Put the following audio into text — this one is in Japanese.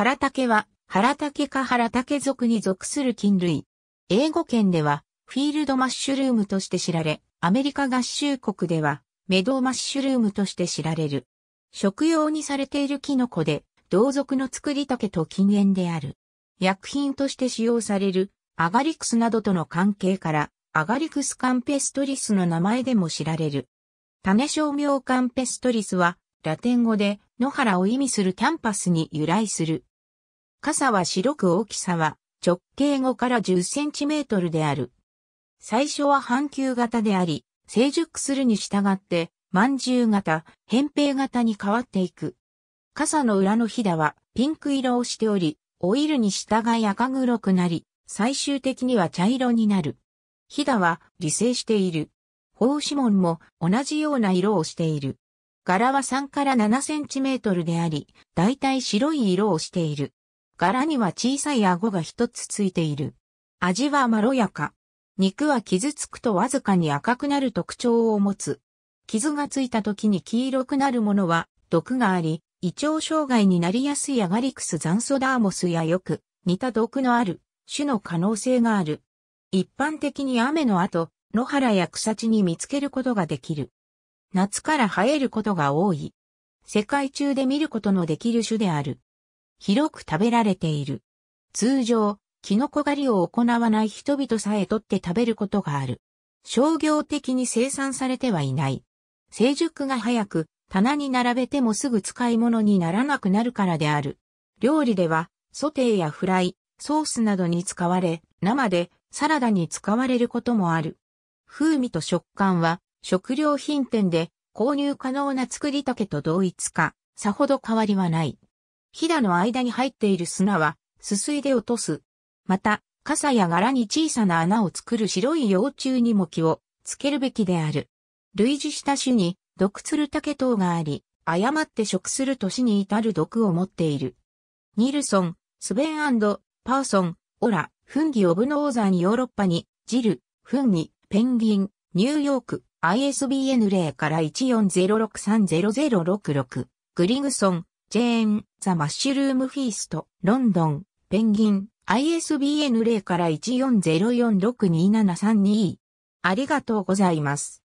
原竹は、原竹か原竹族に属する菌類。英語圏では、フィールドマッシュルームとして知られ、アメリカ合衆国では、メドウマッシュルームとして知られる。食用にされているキノコで、同族の作り竹と禁煙である。薬品として使用される、アガリクスなどとの関係から、アガリクスカンペストリスの名前でも知られる。種商名カンペストリスは、ラテン語で野原を意味するキャンパスに由来する。傘は白く大きさは直径5から10センチメートルである。最初は半球型であり、成熟するに従って、饅頭型、扁平型に変わっていく。傘の裏のひだはピンク色をしており、オイルに従い赤黒くなり、最終的には茶色になる。ひだは理性している。法指紋も同じような色をしている。柄は3から7センチメートルであり、だいたい白い色をしている。柄には小さい顎が一つついている。味はまろやか。肉は傷つくとわずかに赤くなる特徴を持つ。傷がついた時に黄色くなるものは毒があり、胃腸障害になりやすいアガリクスザンソダーモスやよく似た毒のある種の可能性がある。一般的に雨の後、野原や草地に見つけることができる。夏から生えることが多い。世界中で見ることのできる種である。広く食べられている。通常、キノコ狩りを行わない人々さえ取って食べることがある。商業的に生産されてはいない。成熟が早く、棚に並べてもすぐ使い物にならなくなるからである。料理では、ソテーやフライ、ソースなどに使われ、生でサラダに使われることもある。風味と食感は、食料品店で購入可能な作りたけと同一か、さほど変わりはない。ひだの間に入っている砂は、すすいで落とす。また、傘や柄に小さな穴を作る白い幼虫にも気をつけるべきである。類似した種に、毒つる竹等があり、誤って食する年に至る毒を持っている。ニルソン、スベンパーソン、オラ、フンギ・オブ・ノーザーにヨーロッパに、ジル、フンギ、ペンギン、ニューヨーク、ISBN 0から1 4 0 6 3 0 0 6 6グリグソン、ジェーン、ザ・マッシュルーム・フィースト、ロンドン、ペンギン、ISBN 0から140462732。ありがとうございます。